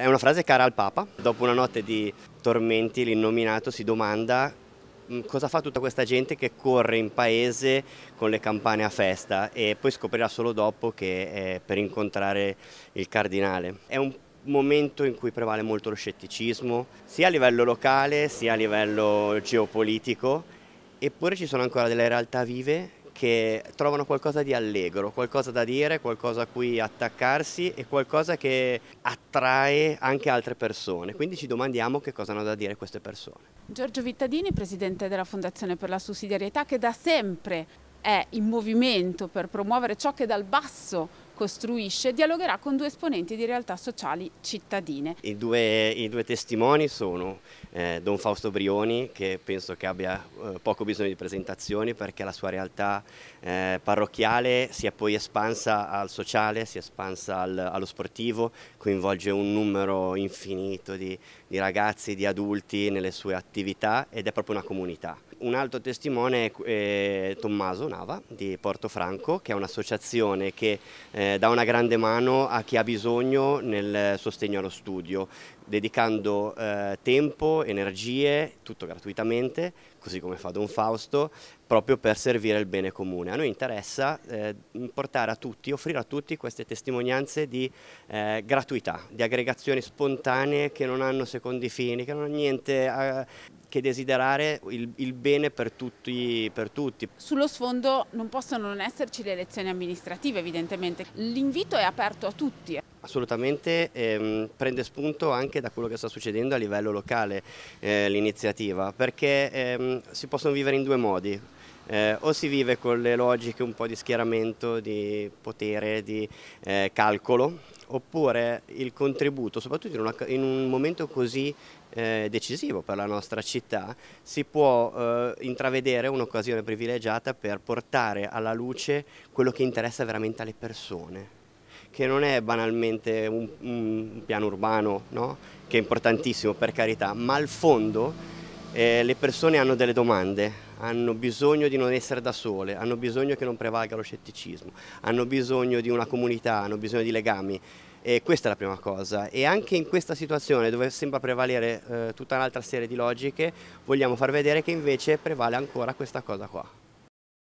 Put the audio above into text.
È una frase cara al Papa. Dopo una notte di tormenti, l'innominato si domanda mm, cosa fa tutta questa gente che corre in paese con le campane a festa e poi scoprirà solo dopo che è per incontrare il cardinale. È un momento in cui prevale molto lo scetticismo, sia a livello locale sia a livello geopolitico, eppure ci sono ancora delle realtà vive che trovano qualcosa di allegro, qualcosa da dire, qualcosa a cui attaccarsi e qualcosa che attrae anche altre persone. Quindi ci domandiamo che cosa hanno da dire queste persone. Giorgio Vittadini, presidente della Fondazione per la Sussidiarietà, che da sempre è in movimento per promuovere ciò che dal basso costruisce, dialogherà con due esponenti di realtà sociali cittadine. I due, i due testimoni sono eh, Don Fausto Brioni, che penso che abbia eh, poco bisogno di presentazioni perché la sua realtà eh, parrocchiale si è poi espansa al sociale, si è espansa al, allo sportivo, coinvolge un numero infinito di, di ragazzi, di adulti nelle sue attività ed è proprio una comunità. Un altro testimone è eh, Tommaso Nava di Portofranco, che è un'associazione che eh, eh, dà una grande mano a chi ha bisogno nel sostegno allo studio, dedicando eh, tempo, energie, tutto gratuitamente, così come fa Don Fausto, proprio per servire il bene comune. A noi interessa eh, portare a tutti, offrire a tutti queste testimonianze di eh, gratuità, di aggregazioni spontanee che non hanno secondi fini, che non hanno niente a, che desiderare il, il bene per tutti, per tutti. Sullo sfondo non possono non esserci le elezioni amministrative evidentemente, l'invito è aperto a tutti assolutamente ehm, prende spunto anche da quello che sta succedendo a livello locale eh, l'iniziativa, perché ehm, si possono vivere in due modi eh, o si vive con le logiche un po' di schieramento, di potere, di eh, calcolo, oppure il contributo, soprattutto in, una, in un momento così eh, decisivo per la nostra città, si può eh, intravedere un'occasione privilegiata per portare alla luce quello che interessa veramente alle persone che non è banalmente un, un piano urbano, no? che è importantissimo per carità, ma al fondo eh, le persone hanno delle domande, hanno bisogno di non essere da sole, hanno bisogno che non prevalga lo scetticismo, hanno bisogno di una comunità, hanno bisogno di legami. E questa è la prima cosa e anche in questa situazione dove sembra prevalere eh, tutta un'altra serie di logiche vogliamo far vedere che invece prevale ancora questa cosa qua.